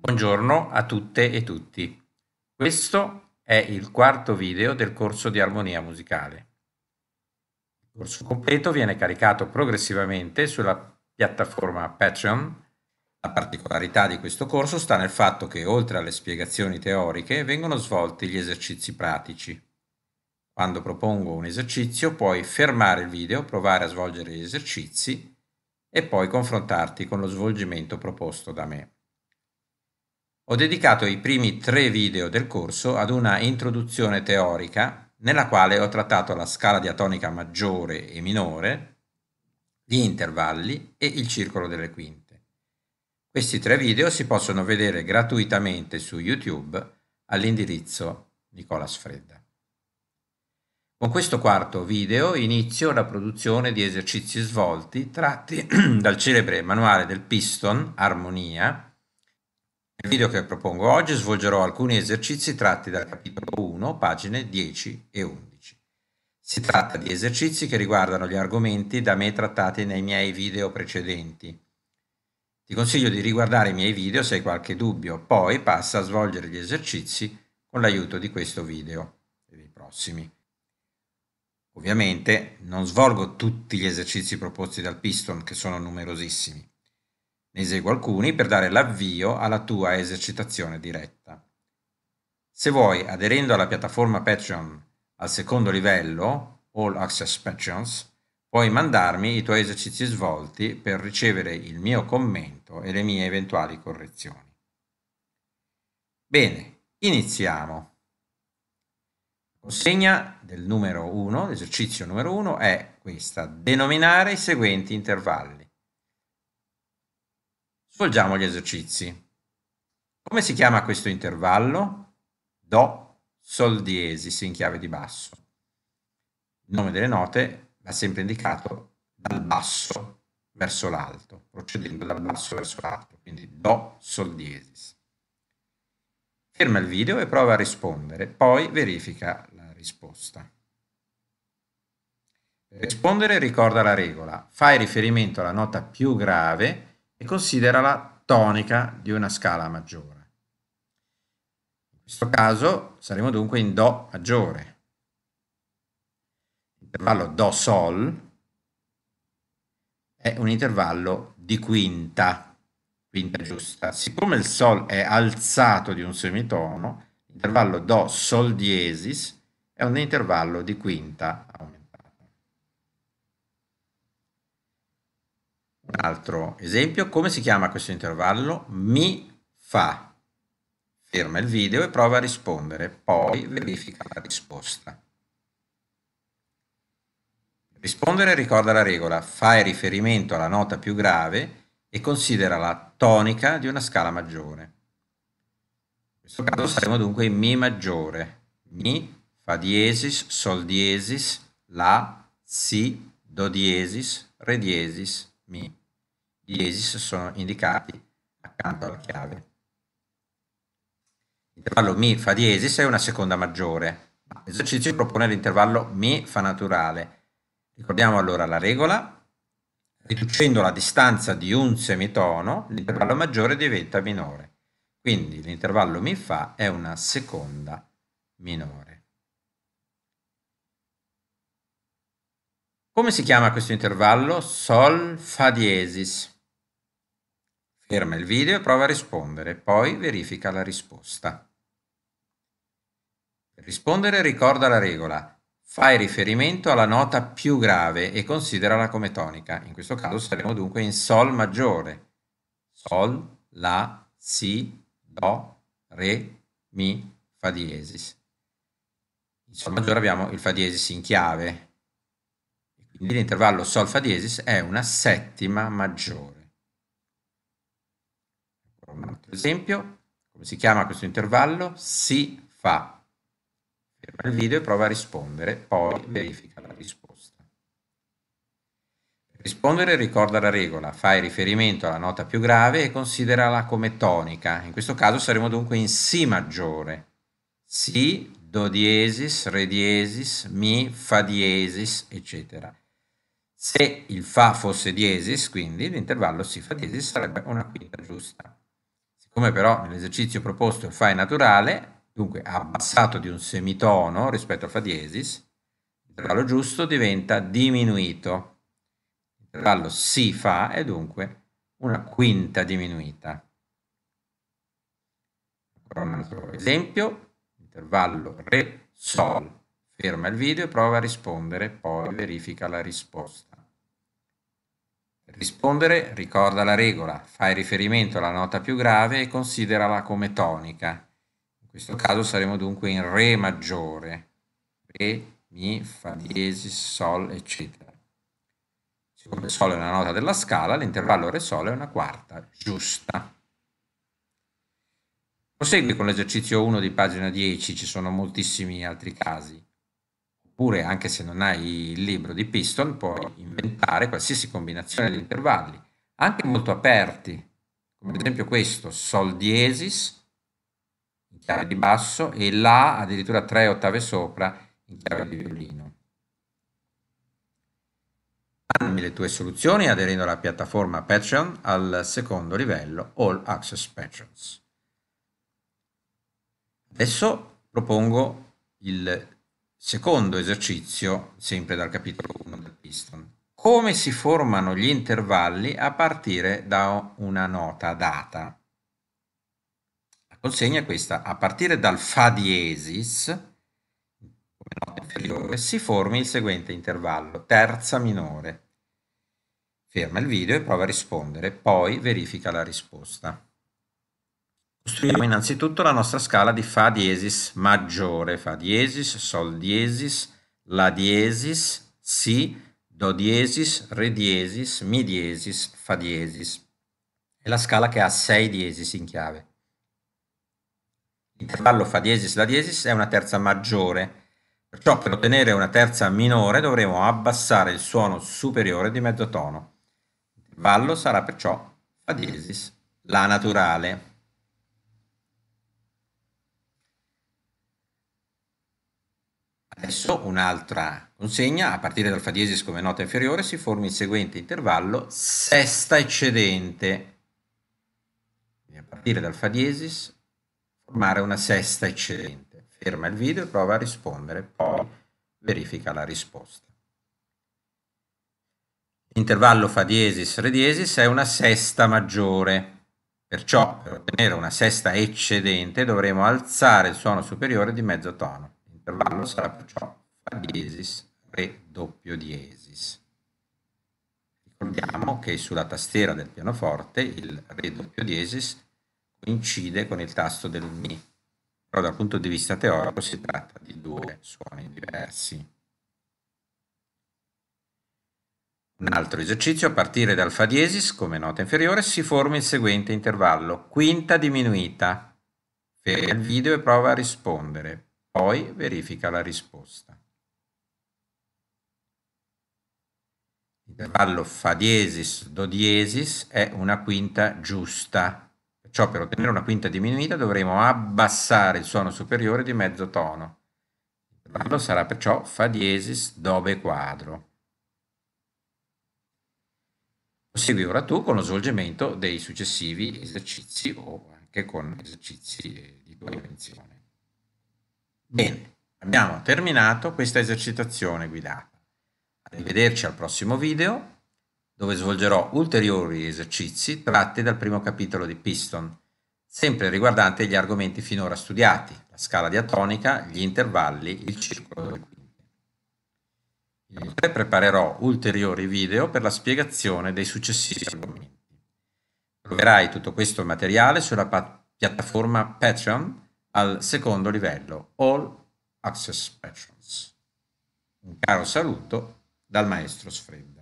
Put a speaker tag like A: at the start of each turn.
A: Buongiorno a tutte e tutti. Questo è il quarto video del corso di armonia musicale. Il corso completo viene caricato progressivamente sulla piattaforma Patreon. La particolarità di questo corso sta nel fatto che oltre alle spiegazioni teoriche vengono svolti gli esercizi pratici. Quando propongo un esercizio puoi fermare il video, provare a svolgere gli esercizi e poi confrontarti con lo svolgimento proposto da me. Ho dedicato i primi tre video del corso ad una introduzione teorica nella quale ho trattato la scala diatonica maggiore e minore, gli intervalli e il circolo delle quinte. Questi tre video si possono vedere gratuitamente su YouTube all'indirizzo Nicola Sfredda. Con questo quarto video inizio la produzione di esercizi svolti tratti dal celebre manuale del Piston Armonia nel video che propongo oggi svolgerò alcuni esercizi tratti dal capitolo 1, pagine 10 e 11. Si tratta di esercizi che riguardano gli argomenti da me trattati nei miei video precedenti. Ti consiglio di riguardare i miei video se hai qualche dubbio, poi passa a svolgere gli esercizi con l'aiuto di questo video e dei prossimi. Ovviamente non svolgo tutti gli esercizi proposti dal Piston, che sono numerosissimi. Ne eseguo alcuni per dare l'avvio alla tua esercitazione diretta. Se vuoi, aderendo alla piattaforma Patreon al secondo livello, All Access Patreons, puoi mandarmi i tuoi esercizi svolti per ricevere il mio commento e le mie eventuali correzioni. Bene, iniziamo. La consegna del numero 1, l'esercizio numero 1 è questa, denominare i seguenti intervalli. Svolgiamo gli esercizi. Come si chiama questo intervallo? Do, Sol diesis in chiave di basso. Il nome delle note va sempre indicato dal basso verso l'alto, procedendo dal basso verso l'alto, quindi Do, Sol diesis. Ferma il video e prova a rispondere, poi verifica la risposta. Per rispondere ricorda la regola, fai riferimento alla nota più grave e la tonica di una scala maggiore. In questo caso saremo dunque in Do maggiore. L'intervallo Do-Sol è un intervallo di quinta, quinta giusta. Siccome il Sol è alzato di un semitono, l'intervallo Do-Sol diesis è un intervallo di quinta aumentata. altro esempio. Come si chiama questo intervallo? Mi fa. Ferma il video e prova a rispondere, poi verifica la risposta. Rispondere ricorda la regola, fai riferimento alla nota più grave e considera la tonica di una scala maggiore. In questo caso saremo dunque in Mi maggiore, Mi, Fa diesis, Sol diesis, La, Si, Do diesis, Re diesis, Mi. Gli ESIS sono indicati accanto alla chiave. L'intervallo Mi fa diesis è una seconda maggiore. L'esercizio propone l'intervallo Mi fa naturale. Ricordiamo allora la regola. Riducendo la distanza di un semitono, l'intervallo maggiore diventa minore. Quindi l'intervallo Mi fa è una seconda minore. Come si chiama questo intervallo? Sol fa diesis. Ferma il video e prova a rispondere, poi verifica la risposta. Per rispondere ricorda la regola. Fai riferimento alla nota più grave e considerala come tonica. In questo caso saremo dunque in Sol maggiore. Sol, La, Si, Do, Re, Mi, Fa diesis. In Sol maggiore abbiamo il Fa diesis in chiave. Quindi l'intervallo Sol Fa diesis è una settima maggiore esempio. come si chiama questo intervallo? Si fa. Ferma il video e prova a rispondere, poi verifica la risposta. Per rispondere ricorda la regola, fai riferimento alla nota più grave e considerala come tonica. In questo caso saremo dunque in Si maggiore. Si, Do diesis, Re diesis, Mi, Fa diesis, eccetera. Se il Fa fosse diesis, quindi l'intervallo Si fa diesis sarebbe una quinta giusta. Come però nell'esercizio proposto il Fa è naturale, dunque abbassato di un semitono rispetto al Fa diesis, l'intervallo giusto diventa diminuito. L'intervallo Si Fa è dunque una quinta diminuita. Ancora un altro esempio, intervallo Re Sol. Ferma il video e prova a rispondere, poi verifica la risposta rispondere ricorda la regola, fai riferimento alla nota più grave e considerala come tonica. In questo caso saremo dunque in Re maggiore, Re, Mi, Fa diesis, Sol, eccetera. Siccome Sol è una nota della scala, l'intervallo Re Sol è una quarta, giusta. Prosegui con l'esercizio 1 di pagina 10, ci sono moltissimi altri casi oppure anche se non hai il libro di Piston puoi inventare qualsiasi combinazione di intervalli, anche molto aperti, come ad esempio questo, Sol diesis in chiave di basso e La addirittura tre ottave sopra in chiave di violino. Fammi le tue soluzioni aderendo alla piattaforma Patreon al secondo livello All Access Patrons. Adesso propongo il Secondo esercizio, sempre dal capitolo 1 del Piston. Come si formano gli intervalli a partire da una nota data? La consegna è questa. A partire dal Fa diesis, come nota inferiore, si forma il seguente intervallo, terza minore. Ferma il video e prova a rispondere, poi verifica la risposta. Costruiamo innanzitutto la nostra scala di Fa diesis maggiore, Fa diesis, Sol diesis, La diesis, Si, Do diesis, Re diesis, Mi diesis, Fa diesis. È la scala che ha 6 diesis in chiave. L'intervallo Fa diesis, La diesis è una terza maggiore, perciò per ottenere una terza minore dovremo abbassare il suono superiore di mezzo tono. L'intervallo sarà perciò Fa diesis, La naturale. Adesso un'altra consegna, a partire dal fa diesis come nota inferiore si forma il seguente intervallo sesta eccedente. Quindi a partire dal fa diesis formare una sesta eccedente. Ferma il video e prova a rispondere, poi verifica la risposta. L'intervallo fa diesis re diesis è una sesta maggiore. Perciò per ottenere una sesta eccedente dovremo alzare il suono superiore di mezzo tono. L'intervallo sarà perciò Fa diesis, Re doppio diesis. Ricordiamo che sulla tastiera del pianoforte il Re doppio diesis coincide con il tasto del Mi, però dal punto di vista teorico si tratta di due suoni diversi. Un altro esercizio, a partire dal Fa diesis come nota inferiore, si forma il seguente intervallo, quinta diminuita. Ferma il video e prova a rispondere. Poi verifica la risposta. L'intervallo fa diesis, do diesis è una quinta giusta. Perciò per ottenere una quinta diminuita dovremo abbassare il suono superiore di mezzo tono. L'intervallo sarà perciò fa diesis, dove quadro. Segui ora tu con lo svolgimento dei successivi esercizi o anche con esercizi di tua invenzione. Bene, abbiamo terminato questa esercitazione guidata. Arrivederci al prossimo video dove svolgerò ulteriori esercizi tratti dal primo capitolo di Piston, sempre riguardante gli argomenti finora studiati, la scala diatonica, gli intervalli, il circolo delle quinte. Inoltre preparerò ulteriori video per la spiegazione dei successivi argomenti. Troverai tutto questo materiale sulla piattaforma Patreon al secondo livello, All Access Specials. Un caro saluto dal maestro Sfred.